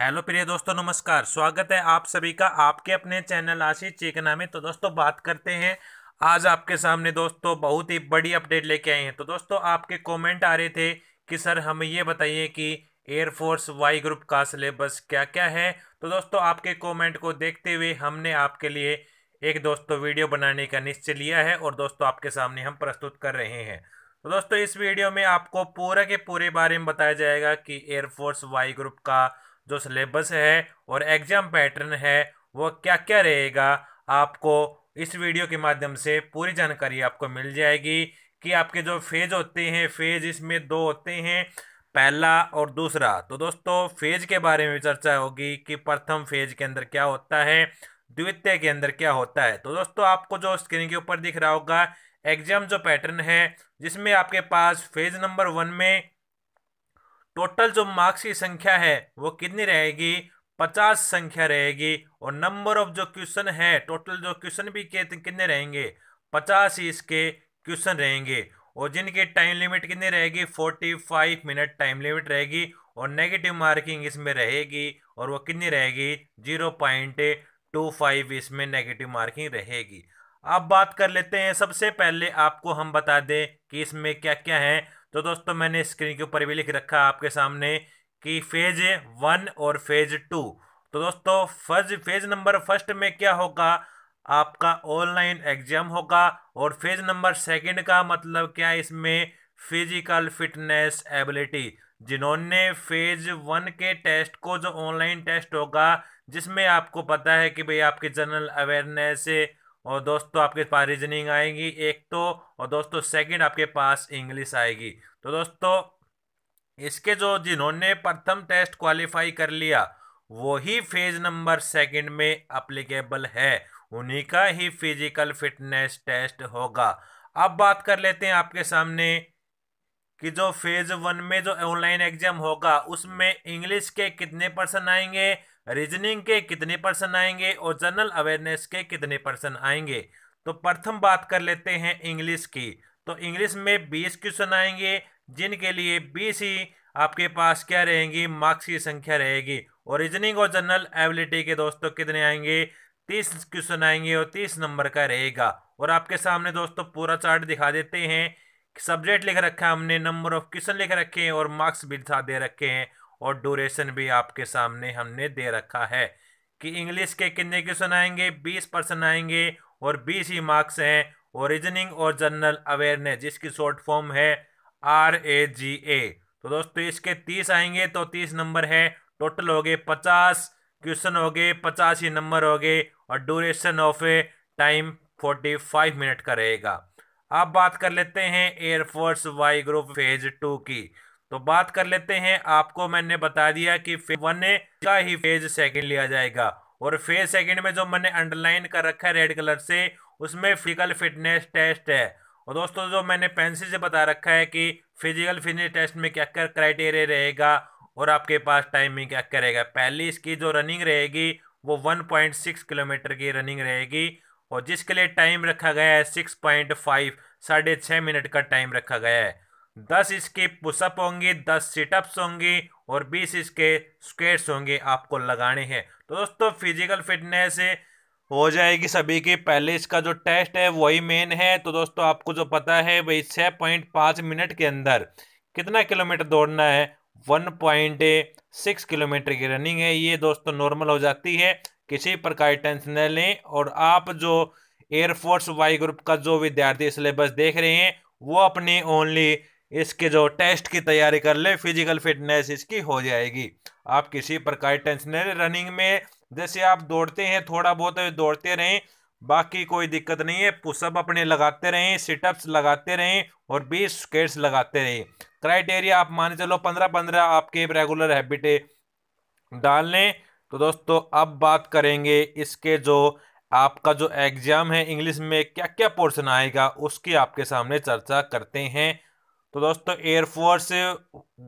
hello प्रिय दोस्तों नमस्कार स्वागत है आप सभी का आपके अपने चैनल आशीष चेकना में तो दोस्तों बात करते हैं आज आपके सामने दोस्तों बहुत ही बड़ी अपडेट लेके आए हैं तो दोस्तों आपके कमेंट आ रहे थे कि सर हमें ये बताइए कि एयरफोर्स वाई ग्रुप का सिलेबस क्या क्या है तो दोस्तों आपके कॉमेंट को देखते हुए हमने आपके लिए एक दोस्तों वीडियो बनाने का निश्चय लिया है और दोस्तों आपके सामने हम प्रस्तुत कर रहे हैं तो दोस्तों इस वीडियो में आपको पूरा के पूरे बारे में बताया जाएगा कि एयरफोर्स वाई ग्रुप का जो सिलेबस है और एग्ज़ाम पैटर्न है वो क्या क्या रहेगा आपको इस वीडियो के माध्यम से पूरी जानकारी आपको मिल जाएगी कि आपके जो फेज होते हैं फेज इसमें दो होते हैं पहला और दूसरा तो दोस्तों फेज के बारे में चर्चा होगी कि प्रथम फेज के अंदर क्या होता है द्वितीय के अंदर क्या होता है तो दोस्तों आपको जो स्क्रीन के ऊपर दिख रहा होगा एग्जाम जो पैटर्न है जिसमें आपके पास फेज नंबर वन में टोटल जो मार्क्स की संख्या है वो कितनी रहेगी पचास संख्या रहेगी और नंबर ऑफ जो क्वेश्चन है टोटल जो क्वेश्चन भी तो कितने रहेंगे पचास ही इसके क्वेश्चन रहेंगे और जिनके टाइम लिमिट कितनी रहेगी forty five minute time limit रहेगी और नेगेटिव मार्किंग इसमें रहेगी और वो कितनी रहेगी जीरो पॉइंट टू फाइव इसमें नेगेटिव मार्किंग रहेगी अब बात कर लेते हैं सबसे पहले आपको हम बता दें कि इसमें क्या क्या है तो दोस्तों मैंने स्क्रीन के ऊपर भी लिख रखा आपके सामने कि फेज वन और फेज टू तो दोस्तों फर्ज फेज नंबर फर्स्ट में क्या होगा आपका ऑनलाइन एग्जाम होगा और फेज नंबर सेकंड का मतलब क्या है इसमें फिजिकल फिटनेस एबिलिटी जिन्होंने फेज वन के टेस्ट को जो ऑनलाइन टेस्ट होगा जिसमें आपको पता है कि भाई आपकी जनरल अवेयरनेस और दोस्तों आपके पास रीजनिंग आएगी एक तो और दोस्तों सेकंड आपके पास इंग्लिश आएगी तो दोस्तों इसके जो जिन्होंने प्रथम टेस्ट क्वालिफाई कर लिया वही फेज नंबर सेकंड में अप्लीकेबल है उन्हीं का ही फिजिकल फिटनेस टेस्ट होगा अब बात कर लेते हैं आपके सामने कि जो फेज वन में जो ऑनलाइन एग्जाम होगा उसमें इंग्लिश के कितने परसेंट आएंगे रीजनिंग के कितने पर्सन आएंगे और जनरल अवेयरनेस के कितने पर्सन आएंगे तो प्रथम बात कर लेते हैं इंग्लिश की तो इंग्लिश में बीस क्वेश्चन आएंगे जिनके लिए बीस ही आपके पास क्या रहेंगी मार्क्स की संख्या रहेगी और रीजनिंग और जनरल एबिलिटी के दोस्तों कितने आएंगे तीस क्वेश्चन आएंगे और तीस नंबर का रहेगा और आपके सामने दोस्तों पूरा चार्ट दिखा देते हैं सब्जेक्ट लिख रखा है हमने नंबर ऑफ क्वेश्चन लिख रखे हैं और मार्क्स भी दिखा दे रखे हैं और ड्यूरेशन भी आपके सामने हमने दे रखा है कि इंग्लिश के कितने क्वेश्चन आएंगे बीस परसेंट आएंगे और बीस ही मार्क्स हैं और रीजनिंग और जनरल अवेयरनेस जिसकी शॉर्ट फॉर्म है आर ए जी ए तो दोस्तों इसके तीस आएंगे तो तीस नंबर है टोटल हो गए पचास क्वेश्चन हो गए पचास ही नंबर हो गए और duration of a time forty five minute का रहेगा अब बात कर लेते हैं air force Y group phase two की तो बात कर लेते हैं आपको मैंने बता दिया कि वन का ही फेज सेकंड लिया जाएगा और फेज सेकंड में जो मैंने अंडरलाइन कर रखा है रेड कलर से उसमें फिजिकल फिटनेस टेस्ट है और दोस्तों जो मैंने पेंसिल से बता रखा है कि फिजिकल फिटनेस टेस्ट में क्या क्या क्राइटेरिया रहेगा और आपके पास टाइमिंग क्या क्या रहेगा पहली इसकी जो रनिंग रहेगी वो वन किलोमीटर की रनिंग रहेगी और जिसके लिए टाइम रखा गया है सिक्स पॉइंट फाइव साढ़े छः मिनट का टाइम रखा गया है दस इसके पुशअप होंगे दस सिटअप्स होंगे और बीस इसके स्क्वेट्स होंगे आपको लगाने हैं तो दोस्तों फिजिकल फिटनेस हो जाएगी सभी की पहले इसका जो टेस्ट है वही मेन है तो दोस्तों आपको जो पता है वही छः पॉइंट पाँच मिनट के अंदर कितना किलोमीटर दौड़ना है वन पॉइंट सिक्स किलोमीटर की रनिंग है ये दोस्तों नॉर्मल हो जाती है किसी प्रकार की टेंशन न लें और आप जो एयरफोर्स वाई ग्रुप का जो विद्यार्थी सिलेबस देख रहे हैं वो अपनी ओनली इसके जो टेस्ट की तैयारी कर ले फिजिकल फिटनेस इसकी हो जाएगी आप किसी प्रकार टेंशन रनिंग में जैसे आप दौड़ते हैं थोड़ा बहुत दौड़ते रहें बाकी कोई दिक्कत नहीं है पुशअप अपने लगाते रहें सिटअप्स लगाते रहें और बीस स्केट्स लगाते रहें क्राइटेरिया आप मान चलो पंद्रह पंद्रह आपके रेगुलर हैबिट डाल लें तो दोस्तों अब बात करेंगे इसके जो आपका जो एग्ज़ाम है इंग्लिश में क्या क्या पोर्शन आएगा उसकी आपके सामने चर्चा करते हैं तो दोस्तों एयरफोर्स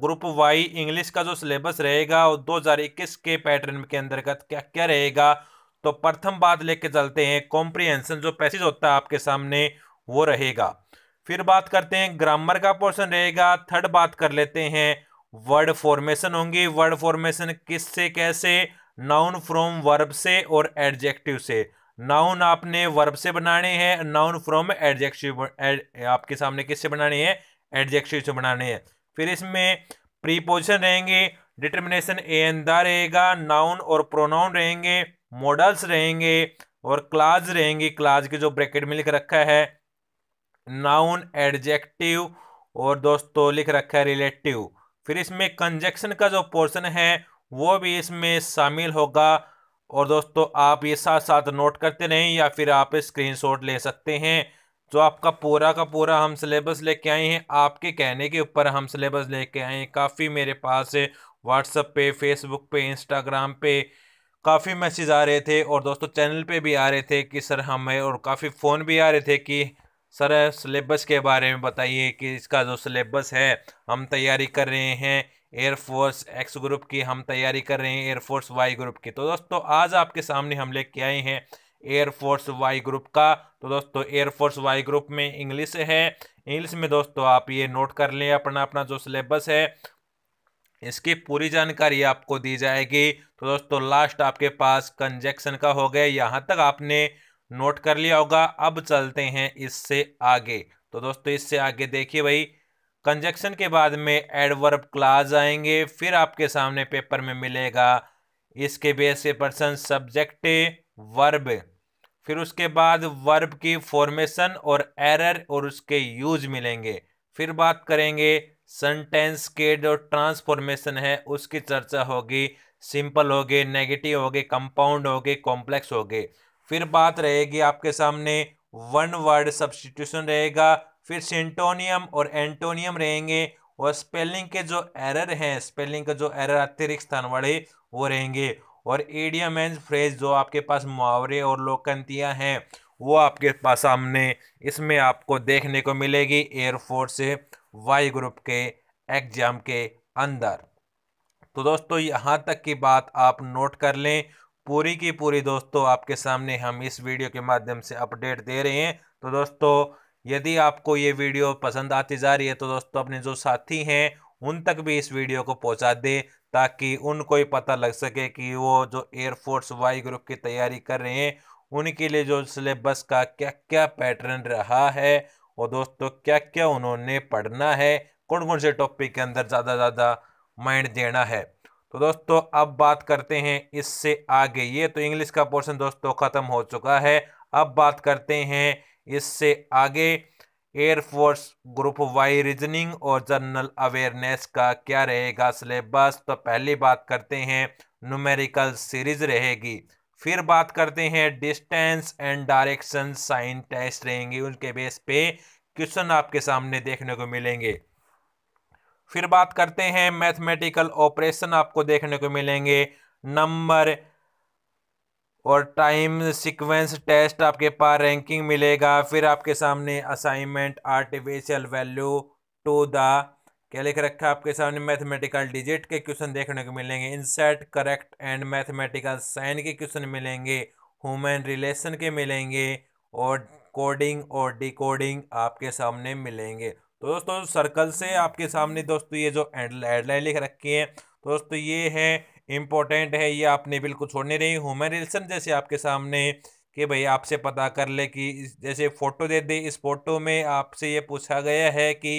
ग्रुप वाई इंग्लिश का जो सिलेबस रहेगा वो 2021 के पैटर्न के अंतर्गत क्या क्या रहेगा तो प्रथम बात लेके चलते हैं कॉम्प्रीहेंशन जो पैसेज होता है आपके सामने वो रहेगा फिर बात करते हैं ग्रामर का पोर्शन रहेगा थर्ड बात कर लेते हैं वर्ड फॉर्मेशन होंगी वर्ड फॉर्मेशन किस से कैसे नाउन फ्रॉम वर्ब से और एडजेक्टिव से नाउन आपने वर्ब से बनाने हैं नाउन फ्रॉम एडजेक्टिव आपके सामने किससे बनाने हैं एडजेक्टिव्स बनाने हैं फिर इसमें प्रीपोजिशन रहेंगे डिटर्मिनेशन ए एनदा रहेगा नाउन और प्रोनाउन रहेंगे मॉडल्स रहेंगे और क्लाज रहेंगे क्लाज के जो ब्रैकेट में लिख रखा है नाउन एडजेक्टिव और दोस्तों लिख रखा है रिलेटिव फिर इसमें कंजक्शन का जो पोर्शन है वो भी इसमें शामिल होगा और दोस्तों आप ये साथ साथ नोट करते रहें या फिर आप स्क्रीनशॉट ले सकते हैं जो तो आपका पूरा का पूरा हम सिलेबस लेके आए हैं आपके कहने के ऊपर हम सिलेबस लेके आए हैं काफ़ी मेरे पास व्हाट्सअप पे फेसबुक पे इंस्टाग्राम पे काफ़ी मैसेज आ रहे थे और दोस्तों चैनल पे भी आ रहे थे कि सर हमें और काफ़ी फ़ोन भी आ रहे थे कि सर सिलेबस के बारे में बताइए कि इसका जो सिलेबस है हम तैयारी कर रहे हैं एयरफोर्स एक्स ग्रुप की हम तैयारी कर रहे हैं एयरफोर्स वाई ग्रुप की तो दोस्तों आज आपके सामने हम लेके आए हैं एयरफोर्स वाई ग्रुप का तो दोस्तों एयरफोर्स वाई ग्रुप में इंग्लिश है इंग्लिश में दोस्तों आप ये नोट कर लें अपना अपना जो सिलेबस है इसकी पूरी जानकारी आपको दी जाएगी तो दोस्तों लास्ट आपके पास कंजेक्शन का हो गया यहाँ तक आपने नोट कर लिया होगा अब चलते हैं इससे आगे तो दोस्तों इससे आगे देखिए भाई कंजक्शन के बाद में एडवर्ब क्लाज आएंगे फिर आपके सामने पेपर में मिलेगा इसके बेस पर्सन सब्जेक्ट वर्ब फिर उसके बाद वर्ब की फॉर्मेशन और एरर और उसके यूज मिलेंगे फिर बात करेंगे सेंटेंस के जो ट्रांसफॉर्मेशन है उसकी चर्चा होगी सिंपल हो गए नेगेटिव हो गए कंपाउंड हो गए कॉम्प्लेक्स हो गए फिर बात रहेगी आपके सामने वन वर्ड सब्सटीट्यूशन रहेगा फिर सेंटोनियम और एंटोनियम रहेंगे और स्पेलिंग के जो एरर हैं स्पेलिंग के जो एरर अतिरिक्त स्थान वाले वो रहेंगे और एडियम एंड फ्रेज जो आपके पास मुहावरे और लोकंतियाँ हैं वो आपके पास सामने इसमें आपको देखने को मिलेगी एयरफोर्स वाई ग्रुप के एग्जाम के अंदर तो दोस्तों यहाँ तक की बात आप नोट कर लें पूरी की पूरी दोस्तों आपके सामने हम इस वीडियो के माध्यम से अपडेट दे रहे हैं तो दोस्तों यदि आपको ये वीडियो पसंद आती जा रही है तो दोस्तों अपने जो साथी हैं उन तक भी इस वीडियो को पहुँचा दें ताकि उनको ही पता लग सके कि वो जो एयरफोर्स वाई ग्रुप की तैयारी कर रहे हैं उनके लिए जो सिलेबस का क्या क्या पैटर्न रहा है और दोस्तों क्या क्या उन्होंने पढ़ना है कौन कौन से टॉपिक के अंदर ज़्यादा ज़्यादा माइंड देना है तो दोस्तों अब बात करते हैं इससे आगे ये तो इंग्लिश का पोर्शन दोस्तों ख़त्म हो चुका है अब बात करते हैं इससे आगे एयरफोर्स ग्रुप वाई रीजनिंग और जनरल अवेयरनेस का क्या रहेगा सिलेबस तो पहली बात करते हैं न्यूमेरिकल सीरीज रहेगी फिर बात करते हैं distance and direction sign test रहेंगे उनके बेस पे क्वेश्चन आपके सामने देखने को मिलेंगे फिर बात करते हैं मैथमेटिकल ऑपरेशन आपको देखने को मिलेंगे नंबर और टाइम सीक्वेंस टेस्ट आपके पास रैंकिंग मिलेगा फिर आपके सामने assignment artificial value to the क्या लिख रखा है आपके सामने मैथमेटिकल डिजिट के क्वेश्चन देखने को मिलेंगे insert correct and mathematical sign के क्वेश्चन मिलेंगे ह्यूमन रिलेशन के मिलेंगे और कोडिंग और डिकोडिंग आपके सामने मिलेंगे तो दोस्तों सर्कल से आपके सामने दोस्तों ये जो हेडलाइन लिख रखी है दोस्तों ये है इम्पोर्टेंट है ये आपने बिल्कुल छोड़ने रही ह्यूमन रिलेशन जैसे आपके सामने कि भाई आपसे पता कर ले कि जैसे फ़ोटो दे दी इस फोटो में आपसे ये पूछा गया है कि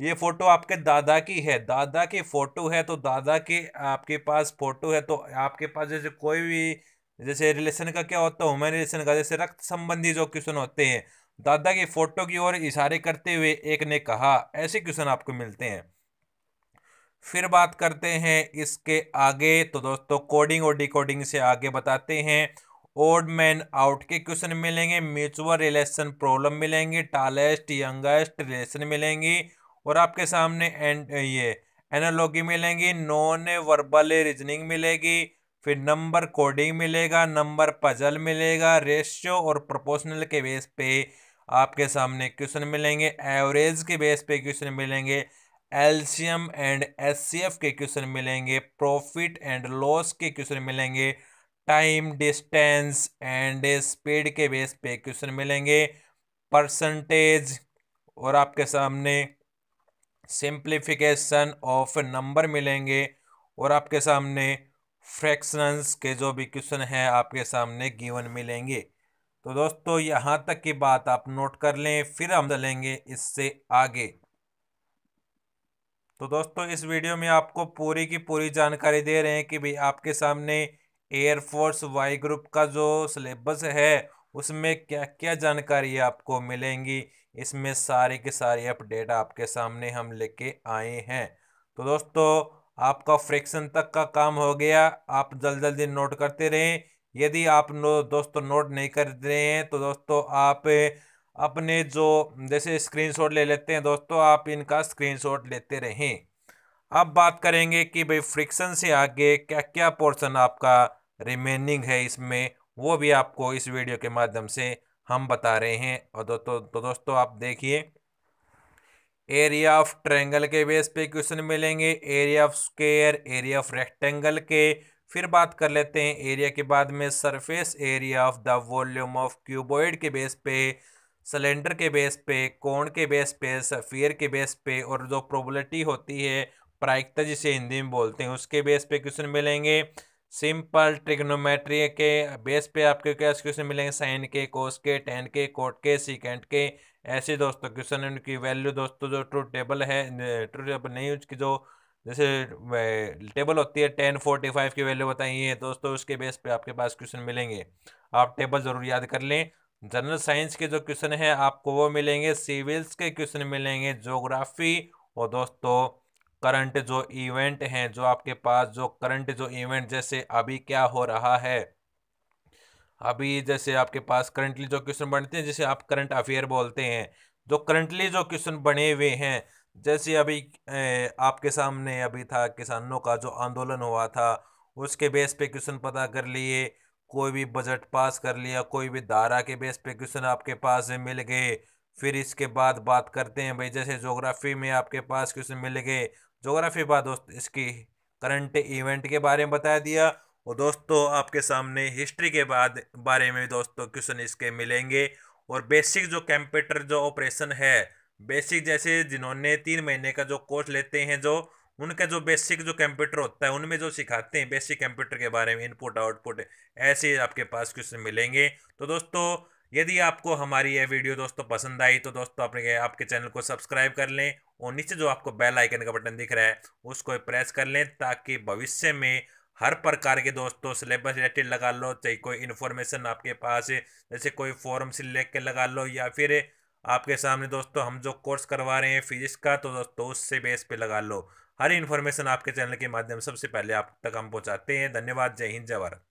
ये फ़ोटो आपके दादा की है दादा की फ़ोटो है तो दादा के आपके पास फ़ोटो है तो आपके पास जैसे कोई भी जैसे रिलेशन का क्या होता है ह्यूमन रिलेशन का जैसे रक्त संबंधी जो क्वेश्चन होते हैं दादा की फ़ोटो की ओर इशारे करते हुए एक ने कहा ऐसे क्वेश्चन आपको मिलते हैं फिर बात करते हैं इसके आगे तो दोस्तों कोडिंग और डिकोडिंग से आगे बताते हैं ओड मैन आउट के क्वेश्चन मिलेंगे म्यूचुअल रिलेशन प्रॉब्लम मिलेंगी टालेस्ट यंगेस्ट रिलेशन मिलेंगी और आपके सामने एंड ये एनालॉगी मिलेंगी नॉन वर्बल रीजनिंग मिलेगी फिर नंबर कोडिंग मिलेगा नंबर पजल मिलेगा रेशियो और प्रोपोर्शनल के बेस पे आपके सामने क्वेश्चन मिलेंगे एवरेज के बेस पे क्वेश्चन मिलेंगे एल्शियम एंड एससीएफ के क्वेश्चन मिलेंगे प्रॉफिट एंड लॉस के क्वेश्चन मिलेंगे टाइम डिस्टेंस एंड स्पीड के बेस पे क्वेश्चन मिलेंगे परसेंटेज और आपके सामने सिंप्लीफिकेशन ऑफ नंबर मिलेंगे और आपके सामने फ्रैक्शंस के जो भी क्वेश्चन हैं आपके सामने गिवन मिलेंगे तो दोस्तों यहाँ तक की बात आप नोट कर लें फिर हम चलेंगे इससे आगे तो दोस्तों इस वीडियो में आपको पूरी की पूरी जानकारी दे रहे हैं कि भाई आपके सामने एयरफोर्स वाई ग्रुप का जो सिलेबस है उसमें क्या क्या जानकारी आपको मिलेंगी इसमें सारे के सारे अपडेट आपके सामने हम लेके आए हैं तो दोस्तों आपका फ्रिक्शन तक का काम हो गया आप जल्द जल्दी नोट करते रहें यदि आप नो दोस्तों नोट नहीं कर रहे हैं तो दोस्तों आप अपने जो जैसे स्क्रीनशॉट ले लेते हैं दोस्तों आप इनका स्क्रीनशॉट लेते रहें अब बात करेंगे कि भाई फ्रिक्शन से आगे क्या क्या पोर्शन आपका रिमेनिंग है इसमें वो भी आपको इस वीडियो के माध्यम से हम बता रहे हैं और दोस्तों तो दोस्तों आप देखिए एरिया ऑफ ट्रैंगल के बेस पे क्वेश्चन मिलेंगे area of square area of rectangle के फिर बात कर लेते हैं एरिया के बाद में surface area of the volume of cuboid के बेस पे सिलेंडर के बेस पे कोण के बेस पे सफियर के बेस पे और जो प्रोबलिटी होती है प्रायिकता जिसे हिंदी में बोलते हैं उसके बेस पे क्वेश्चन मिलेंगे सिंपल ट्रिग्नोमेट्री के बेस पे आपके कैसे क्वेश्चन मिलेंगे साइन के कोस के टेन के कोट के सिकेंड के ऐसे दोस्तों क्वेश्चन उनकी वैल्यू दोस्तों जो ट्रू टेबल है ट्रू टेबल नहीं उसकी जो जैसे टेबल होती है टेन फोर्टी फाइव की वैल्यू बताइए दोस्तों उसके बेस पे आपके पास क्वेश्चन मिलेंगे आप टेबल ज़रूर याद कर लें जनरल साइंस के जो क्वेश्चन हैं आपको वो मिलेंगे सिविल्स के क्वेश्चन मिलेंगे जोग्राफी और दोस्तों करंट जो इवेंट हैं जो आपके पास जो करंट जो इवेंट जैसे अभी क्या हो रहा है अभी जैसे आपके पास करंटली जो क्वेश्चन बनते हैं जैसे आप करंट अफेयर बोलते हैं जो करंटली जो क्वेश्चन बने हुए हैं जैसे अभी ए, आपके सामने अभी था किसानों का जो आंदोलन हुआ था उसके बेस पे क्वेश्चन पता कर लिए कोई भी बजट पास कर लिया कोई भी धारा के बेस पे क्वेश्चन आपके पास मिल गए फिर इसके बाद बात करते हैं भाई जैसे जोग्राफी में आपके पास क्वेश्चन मिल गए जोग्राफी बाद दोस्त इसकी करंट इवेंट के बारे में बता दिया और दोस्तों आपके सामने हिस्ट्री के बाद बारे में दोस्तों क्वेश्चन इसके मिलेंगे और बेसिक जो कंप्यूटर जो ऑपरेशन है बेसिक जैसे जिन्होंने तीन महीने का जो कोर्स लेते हैं जो उनका जो बेसिक जो कंप्यूटर होता है उनमें जो सिखाते हैं बेसिक कंप्यूटर के बारे में इनपुट आउटपुट ऐसे आपके पास क्वेश्चन मिलेंगे तो दोस्तों यदि आपको हमारी यह वीडियो दोस्तों पसंद आई तो दोस्तों अपने आपके चैनल को सब्सक्राइब कर लें और नीचे जो आपको बेल आइकन का बटन दिख रहा है उसको प्रेस कर लें ताकि भविष्य में हर प्रकार के दोस्तों सिलेबस रिलेटेड लगा लो चाहे कोई इन्फॉर्मेशन आपके पास जैसे कोई फॉर्म से लेकर लगा लो या फिर आपके सामने दोस्तों हम जो कोर्स करवा रहे हैं फिजिक्स का तो दोस्तों उससे बेस पे लगा लो हर इन्फॉर्मेशन आपके चैनल के माध्यम सबसे पहले आप तक हम पहुंचाते हैं धन्यवाद जय हिंद जय भारत